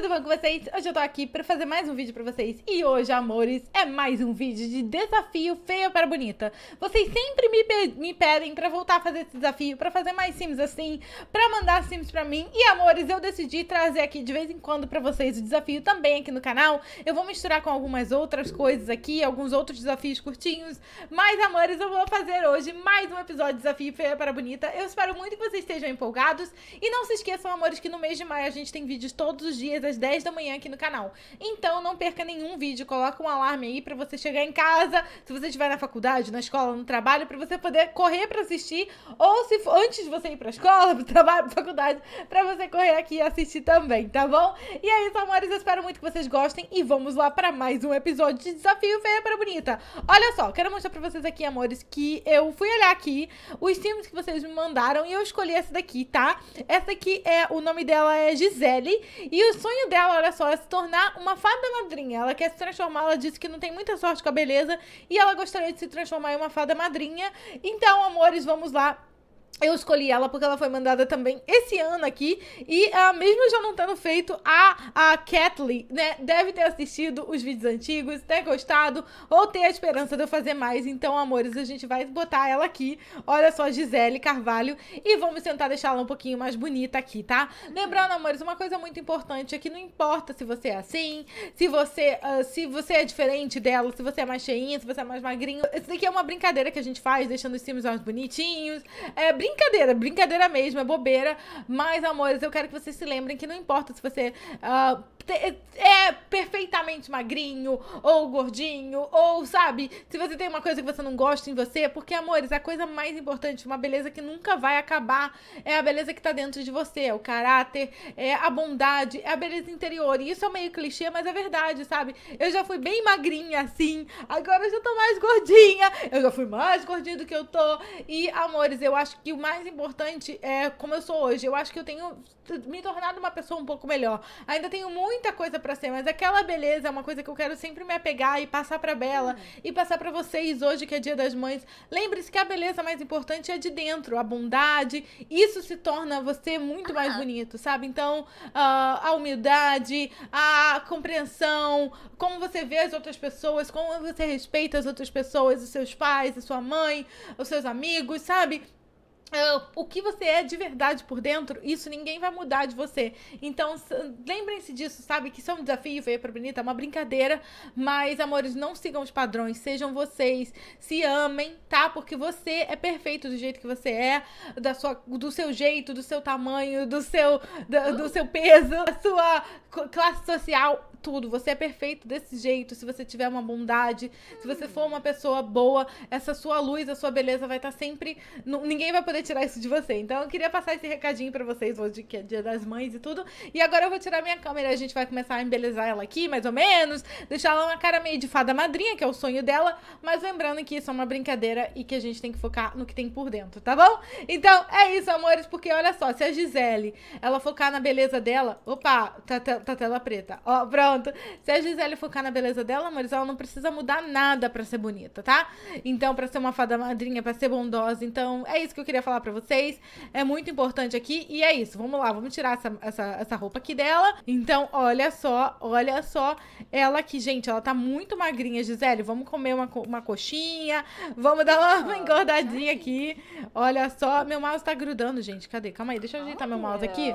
tudo bom com vocês? Hoje eu tô aqui pra fazer mais um vídeo pra vocês. E hoje, amores, é mais um vídeo de desafio feia para bonita. Vocês sempre me, pe me pedem pra voltar a fazer esse desafio, pra fazer mais sims assim, pra mandar sims pra mim. E, amores, eu decidi trazer aqui de vez em quando pra vocês o desafio também aqui no canal. Eu vou misturar com algumas outras coisas aqui, alguns outros desafios curtinhos. Mas, amores, eu vou fazer hoje mais um episódio de desafio feia para bonita. Eu espero muito que vocês estejam empolgados. E não se esqueçam, amores, que no mês de maio a gente tem vídeos todos os dias às 10 da manhã aqui no canal. Então não perca nenhum vídeo, coloca um alarme aí para você chegar em casa, se você estiver na faculdade, na escola, no trabalho, para você poder correr para assistir, ou se for, antes de você ir para escola, para trabalho, para faculdade, para você correr aqui e assistir também, tá bom? E é isso, amores, eu espero muito que vocês gostem e vamos lá para mais um episódio de Desafio Feia para Bonita. Olha só, quero mostrar para vocês aqui, amores, que eu fui olhar aqui os filmes que vocês me mandaram e eu escolhi essa daqui, tá? Essa aqui é, o nome dela é Gisele e o sonho sonho dela, olha só, é se tornar uma fada madrinha. Ela quer se transformar, ela disse que não tem muita sorte com a beleza e ela gostaria de se transformar em uma fada madrinha. Então, amores, vamos lá eu escolhi ela porque ela foi mandada também esse ano aqui. E uh, mesmo já não tendo feito, a, a Kathleen, né, deve ter assistido os vídeos antigos, ter gostado ou ter a esperança de eu fazer mais. Então, amores, a gente vai botar ela aqui. Olha só, Gisele Carvalho. E vamos tentar deixar ela um pouquinho mais bonita aqui, tá? Lembrando, amores, uma coisa muito importante é que não importa se você é assim, se você, uh, se você é diferente dela, se você é mais cheinha, se você é mais magrinho. Isso daqui é uma brincadeira que a gente faz, deixando os cílios mais bonitinhos. É, brincadeira brincadeira, brincadeira mesmo, é bobeira. Mas, amores, eu quero que vocês se lembrem que não importa se você. Uh, é perfeitamente magrinho ou gordinho, ou sabe, se você tem uma coisa que você não gosta em você, porque, amores, a coisa mais importante, uma beleza que nunca vai acabar, é a beleza que tá dentro de você, é o caráter, é a bondade, é a beleza interior. E isso é meio clichê, mas é verdade, sabe? Eu já fui bem magrinha assim, agora eu já tô mais gordinha, eu já fui mais gordinha do que eu tô. E, amores, eu acho que o mais importante é como eu sou hoje. Eu acho que eu tenho me tornado uma pessoa um pouco melhor. Ainda tenho muito muita coisa para ser, mas aquela beleza é uma coisa que eu quero sempre me apegar e passar para Bela uhum. e passar para vocês hoje que é Dia das Mães. Lembre-se que a beleza mais importante é de dentro, a bondade. Isso se torna você muito uhum. mais ah. bonito, sabe? Então, uh, a humildade, a compreensão, como você vê as outras pessoas, como você respeita as outras pessoas, os seus pais, a sua mãe, os seus amigos, sabe? Uh, o que você é de verdade por dentro, isso ninguém vai mudar de você. Então, lembrem-se disso, sabe? Que isso é um desafio, veio pra Benita, é uma brincadeira. Mas, amores, não sigam os padrões, sejam vocês, se amem, tá? Porque você é perfeito do jeito que você é, da sua, do seu jeito, do seu tamanho, do seu, do, do ah. seu peso, da sua classe social tudo. Você é perfeito desse jeito. Se você tiver uma bondade, se você for uma pessoa boa, essa sua luz, a sua beleza vai estar tá sempre. Ninguém vai poder tirar isso de você. Então eu queria passar esse recadinho para vocês hoje, que é dia das mães e tudo. E agora eu vou tirar minha câmera e a gente vai começar a embelezar ela aqui, mais ou menos. Deixar ela uma cara meio de fada madrinha, que é o sonho dela. Mas lembrando que isso é uma brincadeira e que a gente tem que focar no que tem por dentro, tá bom? Então é isso, amores, porque olha só, se a Gisele ela focar na beleza dela. Opa, tá, tá, tá tela preta. Ó, pronto Pronto. Se a Gisele focar na beleza dela, amores, ela não precisa mudar nada para ser bonita, tá? Então, para ser uma fada madrinha, para ser bondosa. Então, é isso que eu queria falar para vocês. É muito importante aqui. E é isso. Vamos lá, vamos tirar essa, essa, essa roupa aqui dela. Então, olha só, olha só. Ela aqui, gente, ela tá muito magrinha, Gisele. Vamos comer uma, uma coxinha. Vamos dar uma, uma ah, engordadinha aqui. Olha só. Meu mouse tá grudando, gente. Cadê? Calma aí, deixa eu ajeitar meu mouse aqui.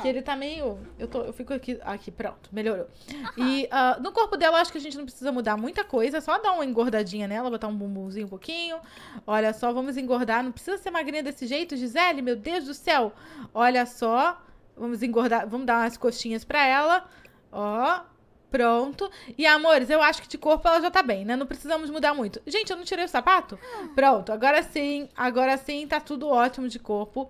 Que ele tá meio. Eu, tô, eu fico aqui. Aqui, pronto, melhorou. Uhum. E uh, no corpo dela, acho que a gente não precisa mudar muita coisa. É só dar uma engordadinha nela, botar um bumbumzinho um pouquinho. Olha só, vamos engordar. Não precisa ser magrinha desse jeito, Gisele, meu Deus do céu. Olha só. Vamos engordar, vamos dar umas coxinhas pra ela. Ó, Pronto. E, amores, eu acho que de corpo ela já tá bem, né? Não precisamos mudar muito. Gente, eu não tirei o sapato? Ah. Pronto, agora sim. Agora sim, tá tudo ótimo de corpo.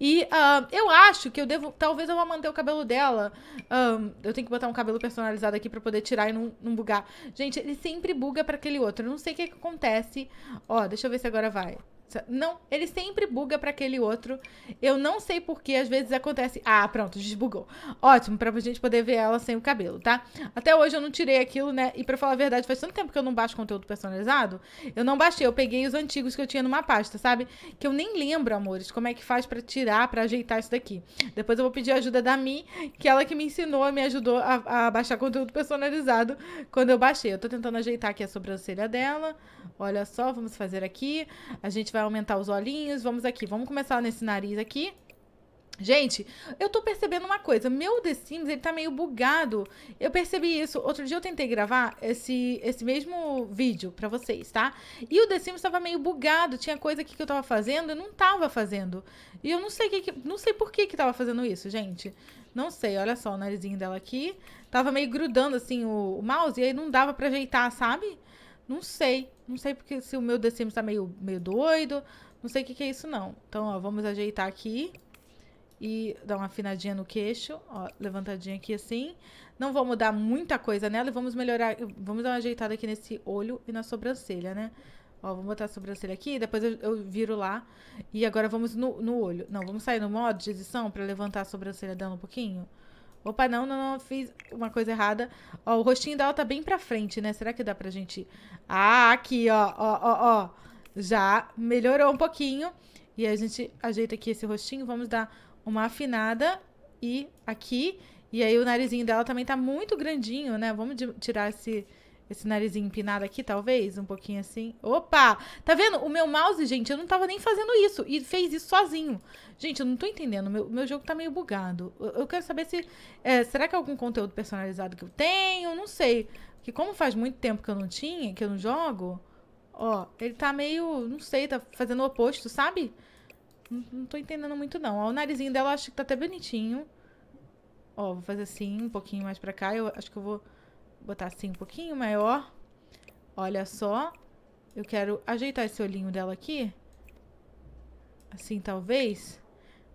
E uh, eu acho que eu devo. Talvez eu vá manter o cabelo dela. Um, ah, eu tenho que botar um cabelo personalizado aqui pra poder tirar e não, não bugar. Gente, ele sempre buga pra aquele outro. Eu não sei o que, que acontece. Ó, deixa eu ver se agora vai. Não, ele sempre buga para aquele outro. Eu não sei porque, às vezes acontece. Ah, pronto, desbugou. Ótimo, pra gente poder ver ela sem o cabelo, tá? Até hoje eu não tirei aquilo, né? E para falar a verdade, faz tanto tempo que eu não baixo conteúdo personalizado. Eu não baixei, eu peguei os antigos que eu tinha numa pasta, sabe? Que eu nem lembro, amores, como é que faz para tirar, para ajeitar isso daqui. Depois eu vou pedir ajuda da Mi, que ela que me ensinou, me ajudou a, a baixar conteúdo personalizado quando eu baixei. Eu tô tentando ajeitar aqui a sobrancelha dela. Olha só, vamos fazer aqui. A gente vai vai aumentar os olhinhos. Vamos aqui, vamos começar nesse nariz aqui. Gente, eu tô percebendo uma coisa. Meu The Sims, ele tá meio bugado. Eu percebi isso. Outro dia eu tentei gravar esse, esse mesmo vídeo pra vocês, tá? E o The Sims tava meio bugado. Tinha coisa aqui que eu tava fazendo e não tava fazendo. E eu não sei, que, não sei por que que tava fazendo isso, gente. Não sei, olha só o narizinho dela aqui. Tava meio grudando, assim, o, o mouse. E aí não dava pra ajeitar, sabe? Não sei. Não sei porque se o meu The está tá meio, meio doido. Não sei o que, que é isso, não. Então, ó, vamos ajeitar aqui. E dar uma afinadinha no queixo. Ó, levantadinha aqui assim. Não vou mudar muita coisa nela e vamos melhorar... Vamos dar uma ajeitada aqui nesse olho e na sobrancelha, né? Ó, vou botar a sobrancelha aqui, depois eu, eu viro lá. E agora vamos no, no olho. Não, vamos sair no modo de edição pra levantar a sobrancelha dela um pouquinho. Opa, não, não, não, fiz uma coisa errada. Ó, o rostinho dela tá bem pra frente, né? Será que dá pra gente... Ah, aqui, ó, ó, ó, ó. Já melhorou um pouquinho. E a gente ajeita aqui esse rostinho. Vamos dar uma afinada. E aqui. E aí o narizinho dela também tá muito grandinho, né? Vamos tirar esse esse narizinho empinado aqui, talvez, um pouquinho assim. Opa! Tá vendo? O meu mouse, gente, eu não tava nem fazendo isso. E fez isso sozinho. Gente, eu não tô entendendo. Meu, meu jogo tá meio bugado. Eu, eu quero saber se... É, será que é algum conteúdo personalizado que eu tenho? Não sei. Porque como faz muito tempo que eu não tinha, que eu não jogo... Ó, ele tá meio... Não sei, tá fazendo o oposto, sabe? Não, não tô entendendo muito, não. Ó, o narizinho dela eu acho que tá até bonitinho. Ó, vou fazer assim, um pouquinho mais pra cá. Eu acho que eu vou botar assim um pouquinho maior. Olha só. Eu quero ajeitar esse olhinho dela aqui. Assim, talvez.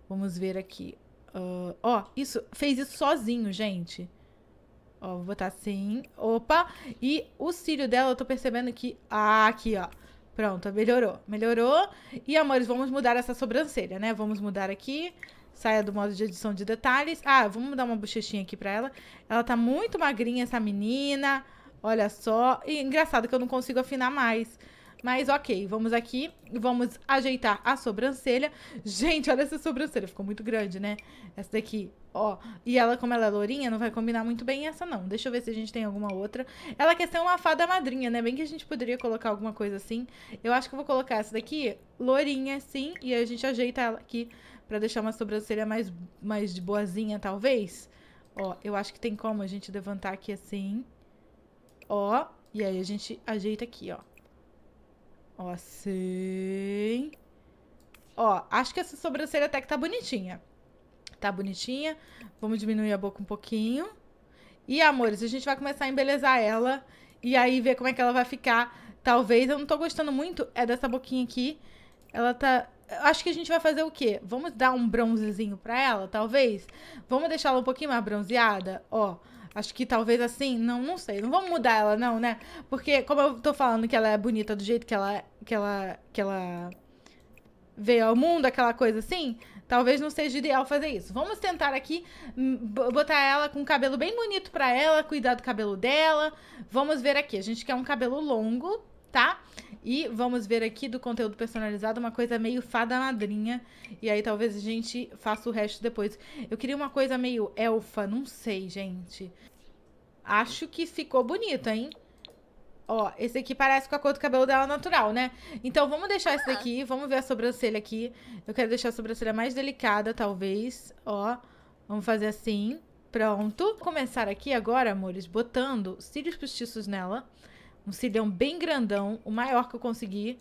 Vamos ver aqui. Uh, ó, isso, fez isso sozinho, gente. Ó, vou botar assim. Opa! E o cílio dela, eu tô percebendo que... Ah, aqui, ó. Pronto, melhorou. Melhorou. E, amores, vamos mudar essa sobrancelha, né? Vamos mudar aqui saia do modo de edição de detalhes. Ah, vamos dar uma bochechinha aqui pra ela. Ela tá muito magrinha, essa menina. Olha só. E engraçado que eu não consigo afinar mais. Mas ok, vamos aqui e vamos ajeitar a sobrancelha. Gente, olha essa sobrancelha, ficou muito grande, né? Essa daqui, ó. E ela, como ela é lourinha, não vai combinar muito bem essa não. Deixa eu ver se a gente tem alguma outra. Ela quer ser uma fada madrinha, né? Bem que a gente poderia colocar alguma coisa assim. Eu acho que eu vou colocar essa daqui, lourinha assim, e a gente ajeita ela aqui para deixar uma sobrancelha mais, mais de boazinha, talvez. Ó, eu acho que tem como a gente levantar aqui assim. Ó, e aí a gente ajeita aqui, ó. Ó, assim. Ó, acho que essa sobrancelha até que tá bonitinha. Tá bonitinha. Vamos diminuir a boca um pouquinho. E, amores, a gente vai começar a embelezar ela. E aí ver como é que ela vai ficar. Talvez, eu não tô gostando muito, é dessa boquinha aqui. Ela tá acho que a gente vai fazer o quê? Vamos dar um bronzezinho pra ela, talvez? Vamos deixar ela um pouquinho mais bronzeada? Ó, acho que talvez assim, não, não sei. Não vamos mudar ela, não, né? Porque, como eu tô falando que ela é bonita do jeito que ela, é, que ela, que ela veio ao mundo, aquela coisa assim, talvez não seja ideal fazer isso. Vamos tentar aqui hum, botar ela com um cabelo bem bonito para ela, cuidar do cabelo dela. Vamos ver aqui. A gente quer um cabelo longo, tá? E vamos ver aqui do conteúdo personalizado uma coisa meio fada madrinha. E aí talvez a gente faça o resto depois. Eu queria uma coisa meio elfa, não sei, gente. Acho que ficou bonito, hein? Ó, esse aqui parece com a cor do cabelo dela natural, né? Então vamos deixar esse daqui, vamos ver a sobrancelha aqui. Eu quero deixar a sobrancelha mais delicada, talvez. Ó, vamos fazer assim. Pronto. Vou começar aqui agora, amores, botando cílios postiços nela um cílio bem grandão, o maior que eu consegui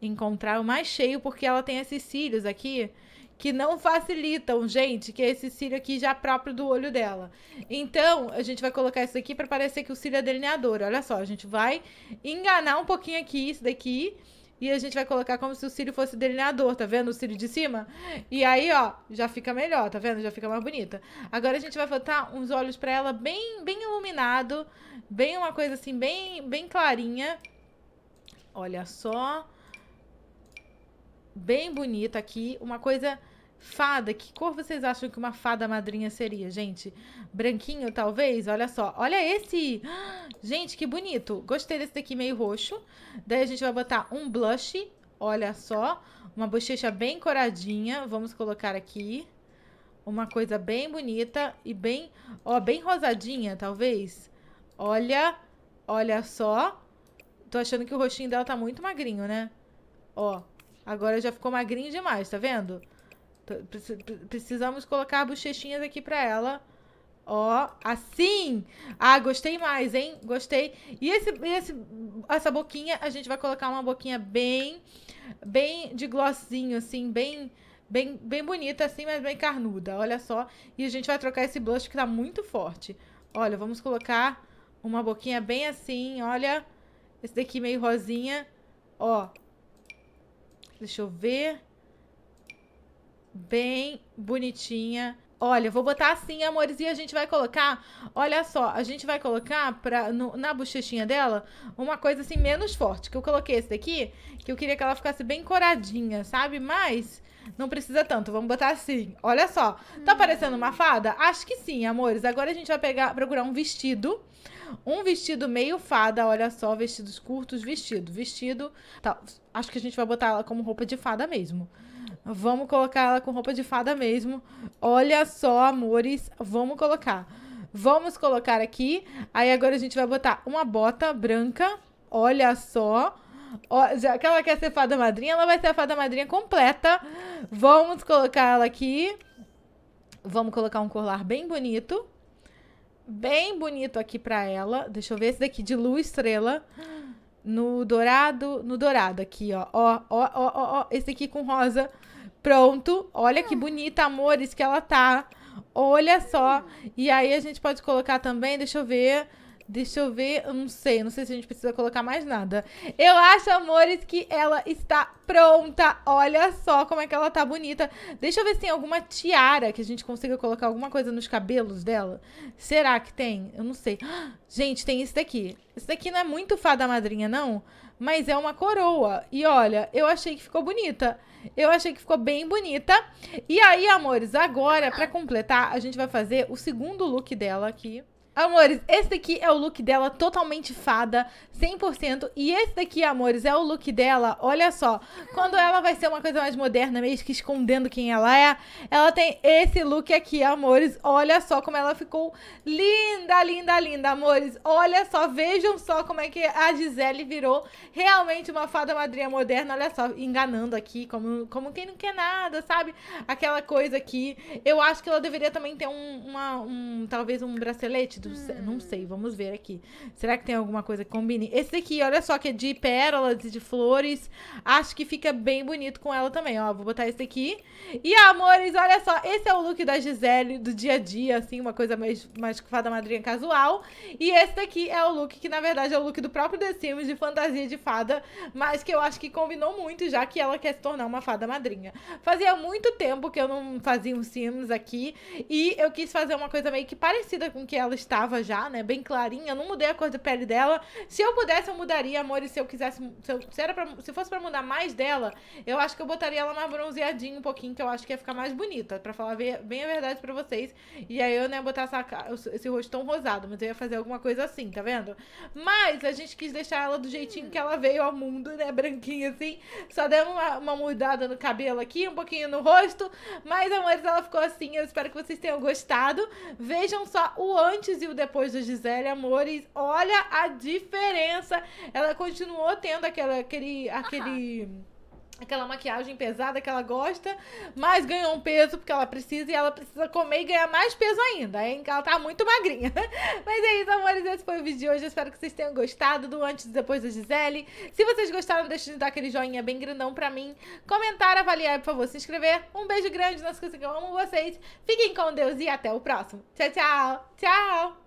encontrar, o mais cheio, porque ela tem esses cílios aqui que não facilitam, gente, que é esse cílio aqui já próprio do olho dela. Então, a gente vai colocar isso aqui para parecer que o cílio é delineador. Olha só, a gente vai enganar um pouquinho aqui isso daqui e a gente vai colocar como se o cílio fosse delineador, tá vendo? O cílio de cima. E aí, ó, já fica melhor, tá vendo? Já fica mais bonita. Agora a gente vai botar uns olhos pra ela bem, bem iluminado, bem uma coisa assim, bem, bem clarinha. Olha só. Bem bonita aqui, uma coisa Fada, que cor vocês acham que uma fada madrinha seria, gente? Branquinho, talvez? Olha só. Olha esse! Gente, que bonito. Gostei desse daqui meio roxo. Daí a gente vai botar um blush. Olha só. Uma bochecha bem coradinha. Vamos colocar aqui. Uma coisa bem bonita e bem... Ó, bem rosadinha, talvez. Olha, olha só. Tô achando que o roxinho dela tá muito magrinho, né? Ó, agora já ficou magrinho demais, tá vendo? Tá vendo? Precisamos colocar bochechinhas aqui pra ela. Ó, assim! Ah, gostei mais, hein? Gostei. E esse, esse, essa boquinha, a gente vai colocar uma boquinha bem, bem de glossinho, assim, bem, bem, bem bonita, assim, mas bem carnuda. Olha só. E a gente vai trocar esse blush que tá muito forte. Olha, vamos colocar uma boquinha bem assim, olha. Esse daqui meio rosinha. Ó. Deixa eu ver bem bonitinha. Olha, vou botar assim, amores, e a gente vai colocar, olha só, a gente vai colocar pra, no, na bochechinha dela uma coisa assim menos forte, que eu coloquei esse daqui, que eu queria que ela ficasse bem coradinha, sabe? Mas não precisa tanto, vamos botar assim. Olha só, tá parecendo uma fada? Acho que sim, amores. Agora a gente vai pegar, procurar um vestido, um vestido meio fada, olha só, vestidos curtos, vestido, vestido. Tá, acho que a gente vai botar ela como roupa de fada mesmo. Vamos colocar ela com roupa de fada mesmo. Olha só, amores, vamos colocar. Vamos colocar aqui. Aí agora a gente vai botar uma bota branca. Olha só. Ó, já que ela quer ser fada madrinha, ela vai ser a fada madrinha completa. Vamos colocar ela aqui. Vamos colocar um colar bem bonito. Bem bonito aqui pra ela. Deixa eu ver esse daqui de lua estrela. No dourado, no dourado aqui, ó. Ó, ó, ó, ó, ó. Esse aqui com rosa. Pronto, olha que ah. bonita, amores, que ela tá. Olha só. E aí a gente pode colocar também, deixa eu ver. Deixa eu ver, eu não sei, não sei se a gente precisa colocar mais nada. Eu acho, amores, que ela está pronta. Olha só como é que ela tá bonita. Deixa eu ver se tem alguma tiara que a gente consiga colocar alguma coisa nos cabelos dela. Será que tem? Eu não sei. Gente, tem isso daqui. Isso daqui não é muito fada madrinha, não? mas é uma coroa. E olha, eu achei que ficou bonita. Eu achei que ficou bem bonita. E aí, amores, agora, para completar, a gente vai fazer o segundo look dela aqui. Amores, esse daqui é o look dela totalmente fada, 100%. E esse daqui, amores, é o look dela, olha só. Quando ela vai ser uma coisa mais moderna, meio que escondendo quem ela é, ela tem esse look aqui, amores. Olha só como ela ficou linda, linda, linda, amores. Olha só, vejam só como é que a Gisele virou realmente uma fada madrinha moderna. Olha só, enganando aqui, como, como quem não quer nada, sabe? Aquela coisa aqui. Eu acho que ela deveria também ter um, uma, um talvez um bracelete do céu. Não sei, vamos ver aqui. Será que tem alguma coisa que combine? Esse aqui olha só, que é de pérolas e de flores. Acho que fica bem bonito com ela também, ó. Vou botar esse aqui E, amores, olha só, esse é o look da Gisele do dia a dia, assim, uma coisa mais, mais fada madrinha casual. E esse daqui é o look que, na verdade, é o look do próprio The Sims, de fantasia de fada, mas que eu acho que combinou muito, já que ela quer se tornar uma fada madrinha. Fazia muito tempo que eu não fazia um Sims aqui, e eu quis fazer uma coisa meio que parecida com o que ela está estava já, né? Bem clarinha. não mudei a cor da pele dela. Se eu pudesse, eu mudaria, amor. E se eu quisesse. Se, eu, se era pra, se fosse para mudar mais dela, eu acho que eu botaria ela mais bronzeadinha um pouquinho, que eu acho que ia ficar mais bonita. para falar bem a verdade para vocês. E aí eu, né, botar essa, esse rosto tão rosado. Mas eu ia fazer alguma coisa assim, tá vendo? Mas a gente quis deixar ela do jeitinho que ela veio ao mundo, né? Branquinha assim. Só demos uma, uma mudada no cabelo aqui, um pouquinho no rosto. Mas, amores, ela ficou assim. Eu espero que vocês tenham gostado. Vejam só o antes e depois do Gisele Amores. Olha a diferença. Ela continuou tendo aquela, aquele, aquele aquela maquiagem pesada que ela gosta, mas ganhou um peso porque ela precisa e ela precisa comer e ganhar mais peso ainda, hein? Que Ela tá muito magrinha. Mas é isso, amores, esse foi o vídeo de hoje. Eu espero que vocês tenham gostado do antes e depois da Gisele. Se vocês gostaram, deixa de dar aquele joinha bem grandão pra mim, comentar, avaliar, por favor, se inscrever. Um beijo grande, nas coisas que eu amo vocês. Fiquem com Deus e até o próximo. Tchau, tchau. Tchau.